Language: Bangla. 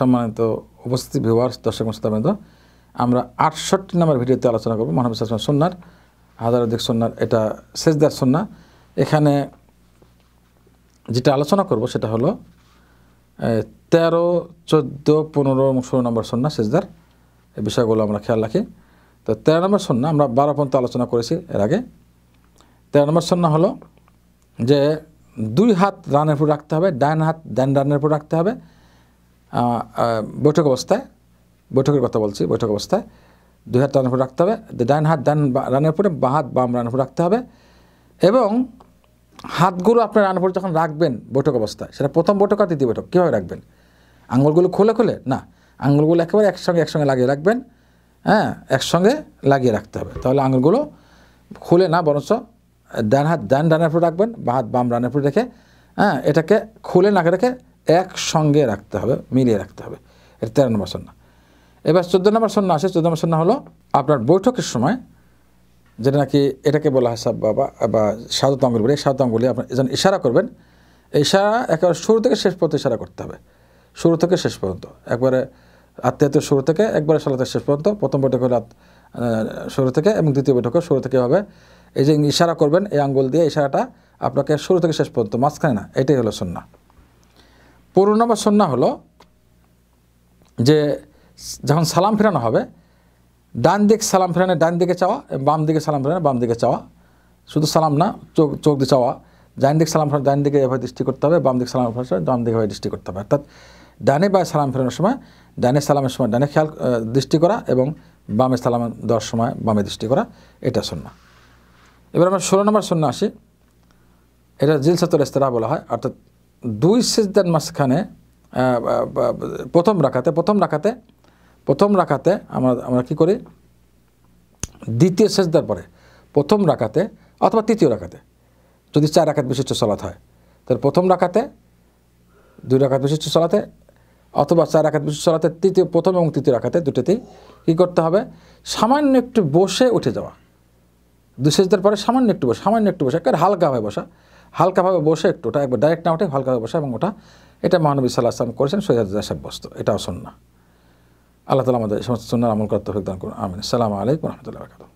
সম্মানিত উপস্থিতি ভিউয়ার্স দর্শক মোস্তাবৃন্দ আমরা আটষট্টি নম্বর ভিডিওতে আলোচনা করবো মহানবী সাল্লাম সন্ন্যার হাজার অধিক সন্ন্যার এটা সেজদার সন্না এখানে যেটা আলোচনা করব সেটা হলো তেরো চোদ্দো পনেরো এবং ষোলো নম্বর সন্না সেজদার এই বিষয়গুলো আমরা খেয়াল রাখি তো তেরো নম্বর সন্না আমরা বারো পর্যন্ত আলোচনা করেছি এর আগে তেরো নম্বর সন্না হলো যে দুই হাত রানের উপর রাখতে হবে ডান হাত ডান রানের উপর রাখতে হবে বৈঠক অবস্থায় বৈঠকের কথা বলছি বৈঠক অবস্থায় দুই হাত রানের উপর রাখতে হবে ডান হাত ডান রানের উপরে বা হাত বাম রানের উপর রাখতে হবে এবং হাতগুলো আপনার রানের উপরে যখন রাখবেন বৈঠক অবস্থায় সেটা প্রথম বৈঠক আর দ্বিতীয় বৈঠক কীভাবে রাখবেন আঙুলগুলো খুলে খুলে না আঙুলগুলো একেবারে একসঙ্গে একসঙ্গে লাগিয়ে রাখবেন হ্যাঁ একসঙ্গে লাগিয়ে রাখতে হবে তাহলে আঙুলগুলো খুলে না বরঞ্চ ডান হাত ডান রানের উপর রাখবেন বা হাত বাম রানের উপরে রেখে হ্যাঁ এটাকে খুলে না রেখে একসঙ্গে রাখতে হবে মিলিয়ে রাখতে হবে এটা তেরো নম্বর সন্না এবার চোদ্দো নম্বর সন্না আসে চোদ্দো নম্বর সন্না হলো আপনার বৈঠকের সময় যেটা নাকি এটাকে বলা হয় সাব বাবা বা সাদত আঙ্গুল বলে সাদত আঙ্গুলে আপনার যেন ইশারা করবেন ইশারা একেবারে শুরু থেকে শেষ পর্যন্ত ইশারা করতে হবে শুরু থেকে শেষ পর্যন্ত একবারে আত্মীয়তের শুরু থেকে একবারে সালাতে শেষ পর্যন্ত প্রথম বৈঠক হলো শুরু থেকে এবং দ্বিতীয় বৈঠকে শুরু থেকে হবে এই যে ইশারা করবেন এই আঙ্গুল দিয়ে ইশারাটা আপনাকে শুরু থেকে শেষ পর্যন্ত মাঝখানে না এটাই হলো সন্না পুরনো বা সন্না হলো যে যখন সালাম ফেরানো হবে ডান দিক সালাম ফেরানে ডান দিকে চাওয়া বাম দিকে সালাম ফেরানে বাম দিকে চাওয়া শুধু সালাম না চোখ চোখ দিয়ে চাওয়া ডান দিক সালাম ফেরানো ডান দিকে এভাবে দৃষ্টি করতে হবে বাম দিক সালাম ফেরানোর বাম দিকে এভাবে দৃষ্টি করতে হবে অর্থাৎ ডানে বা সালাম ফেরানোর সময় ডানে সালামের সময় ডানে খেয়াল দৃষ্টি করা এবং বামে সালাম দেওয়ার সময় বামে দৃষ্টি করা এটা সন্না এবার আমরা ষোলো নম্বর সন্না আসি এটা জিলসাতুল ইস্তরা বলা হয় অর্থাৎ দুই সিজদার মাঝখানে প্রথম রাখাতে প্রথম রাখাতে প্রথম রাখাতে আমরা আমরা কী করি দ্বিতীয় সেজদার পরে প্রথম রাখাতে অথবা তৃতীয় রাখাতে যদি চার রাখাত বিশিষ্ট চলাতে হয় তাহলে প্রথম রাখাতে দুই রাখাত বিশিষ্ট চলাতে অথবা চার রাখাত বিশিষ্ট চলাতে তৃতীয় প্রথম এবং তৃতীয় রাখাতে দুটোতেই কী করতে হবে সামান্য একটু বসে উঠে যাওয়া দুই সেজদার পরে সামান্য একটু বসে সামান্য একটু বসে হালকা হয়ে বসা হালকাভাবে বসে একটু ওটা একবার ডাইরেক্ট না ওঠে হালকাভাবে বসে এবং ওটা এটা মহানবী সাল্লাহ আসলাম করেছেন সৈয়দ সাব্যস্ত এটাও সন্না আল্লাহ তালা আমাদের সমস্ত সন্ন্যার আমল করতে দান করুন আমিন সালাম আলাইকুম রহমতুল্লাহ